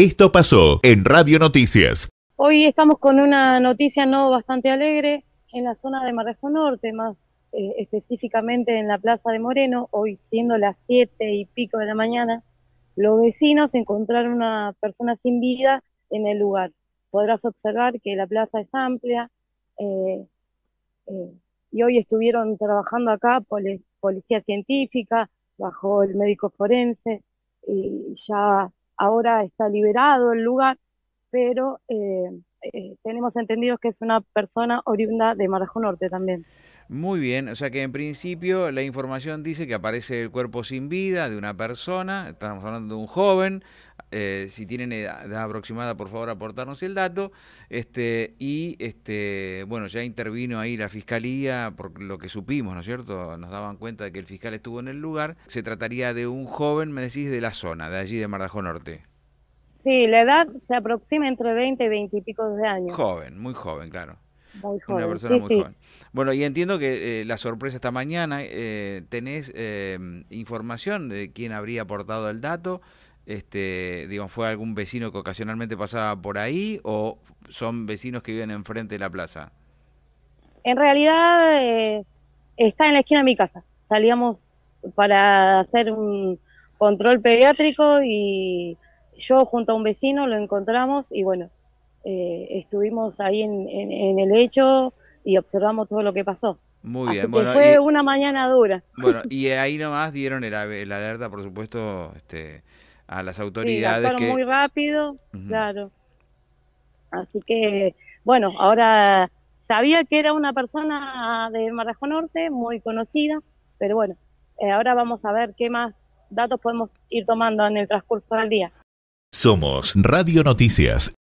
Esto pasó en Radio Noticias. Hoy estamos con una noticia no bastante alegre en la zona de Marrejo Norte, más eh, específicamente en la Plaza de Moreno, hoy siendo las siete y pico de la mañana, los vecinos encontraron una persona sin vida en el lugar. Podrás observar que la plaza es amplia eh, eh, y hoy estuvieron trabajando acá policía científica, bajo el médico forense y ya ahora está liberado el lugar, pero eh, eh, tenemos entendido que es una persona oriunda de Marajo Norte también. Muy bien, o sea que en principio la información dice que aparece el cuerpo sin vida de una persona, estamos hablando de un joven, eh, si tienen edad aproximada, por favor aportarnos el dato. Este, y este, bueno, ya intervino ahí la fiscalía, por lo que supimos, ¿no es cierto? Nos daban cuenta de que el fiscal estuvo en el lugar. Se trataría de un joven, me decís, de la zona, de allí de Marajó Norte. Sí, la edad se aproxima entre 20 y 20 y pico de años. Joven, muy joven, claro. Muy joven. Una persona muy joven. Bueno, y entiendo que eh, la sorpresa esta mañana, eh, ¿tenés información de quién habría aportado el dato? este, digamos, fue algún vecino que ocasionalmente pasaba por ahí o son vecinos que viven enfrente de la plaza? En realidad está en la esquina de mi casa. Salíamos para hacer un control pediátrico y yo junto a un vecino lo encontramos y bueno, eh, estuvimos ahí en, el hecho y observamos todo lo que pasó. Muy bien, fue una mañana dura. Bueno, y ahí nomás dieron el, el alerta, por supuesto, este, a las autoridades. que... muy rápido, claro. Así que, bueno, ahora sabía que era una persona de Marajo Norte, muy conocida, pero bueno, eh, ahora vamos a ver qué más datos podemos ir tomando en el transcurso del día. Somos Radio Noticias